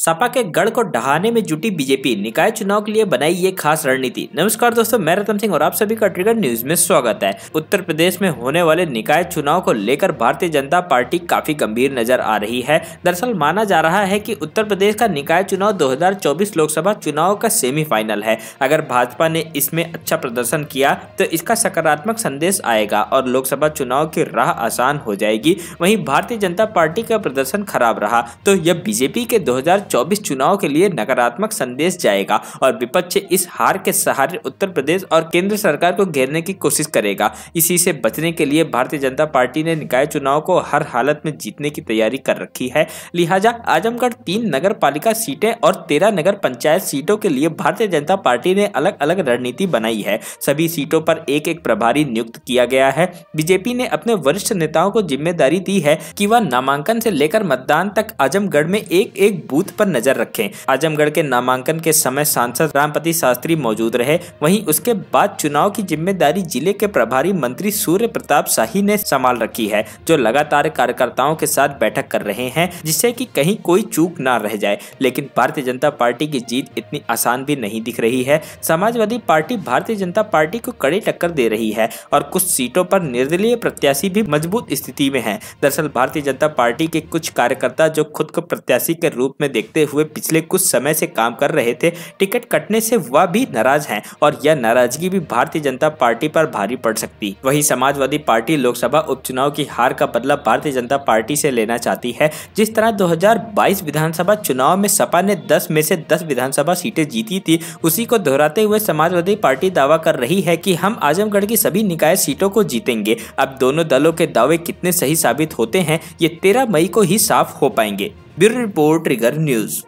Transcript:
सपा के गढ़ को ढहाने में जुटी बीजेपी निकाय चुनाव के लिए बनाई ये खास रणनीति नमस्कार दोस्तों मैं रतन सिंह और आप सभी का ट्रिगर न्यूज में स्वागत है उत्तर प्रदेश में होने वाले निकाय चुनाव को लेकर भारतीय जनता पार्टी काफी गंभीर नजर आ रही है दरअसल माना जा रहा है की उत्तर प्रदेश का निकाय चुनाव दो लोकसभा चुनाव का सेमीफाइनल है अगर भाजपा ने इसमें अच्छा प्रदर्शन किया तो इसका सकारात्मक संदेश आएगा और लोकसभा चुनाव की राह आसान हो जाएगी वही भारतीय जनता पार्टी का प्रदर्शन खराब रहा तो यह बीजेपी के दो 2024 चुनाव के लिए नकारात्मक संदेश जाएगा और विपक्ष इस हार के सहारे उत्तर प्रदेश और केंद्र सरकार को घेरने की कोशिश करेगा इसी से बचने के लिए भारतीय जनता पार्टी ने निकाय चुनाव को हर हालत में जीतने की तैयारी कर रखी है लिहाजा आजमगढ़ तीन नगर पालिका सीटें और तेरह नगर पंचायत सीटों के लिए भारतीय जनता पार्टी ने अलग अलग रणनीति बनाई है सभी सीटों पर एक एक प्रभारी नियुक्त किया गया है बीजेपी ने अपने वरिष्ठ नेताओं को जिम्मेदारी दी है कि वह नामांकन से लेकर मतदान तक आजमगढ़ में एक एक बूथ पर नजर रखें आजमगढ़ के नामांकन के समय सांसद रामपति शास्त्री मौजूद रहे वहीं उसके बाद चुनाव की जिम्मेदारी जिले के प्रभारी मंत्री सूर्य प्रताप शाही ने संभाल रखी है जो लगातार कार्यकर्ताओं के साथ बैठक कर रहे हैं जिससे की कहीं कोई चूक न रह जाए लेकिन भारतीय जनता पार्टी की जीत इतनी आसान भी नहीं दिख रही है समाजवादी पार्टी भारतीय जनता पार्टी को कड़ी टक्कर दे रही है और कुछ सीटों पर निर्दलीय प्रत्याशी भी मजबूत स्थिति में है दरअसल भारतीय जनता पार्टी के कुछ कार्यकर्ता जो खुद को प्रत्याशी के रूप में देखते देखते हुए पिछले कुछ समय से काम कर रहे थे टिकट कटने से वह भी नाराज हैं और यह नाराजगी भी भारतीय जनता पार्टी पर भारी पड़ सकती वही समाजवादी पार्टी लोकसभा उपचुनाव की हार का बदला भारतीय जनता पार्टी से लेना चाहती है जिस तरह दो विधानसभा चुनाव में सपा ने दस में से दस विधानसभा सीटें जीती थी उसी को दोहराते हुए समाजवादी पार्टी दावा कर रही है की हम आजमगढ़ की सभी निकाय सीटों को जीतेंगे अब दोनों दलों के दावे कितने सही साबित होते हैं ये तेरह मई को ही साफ हो पाएंगे ब्यूरो रिपोर्ट ट्रिगर न्यूज़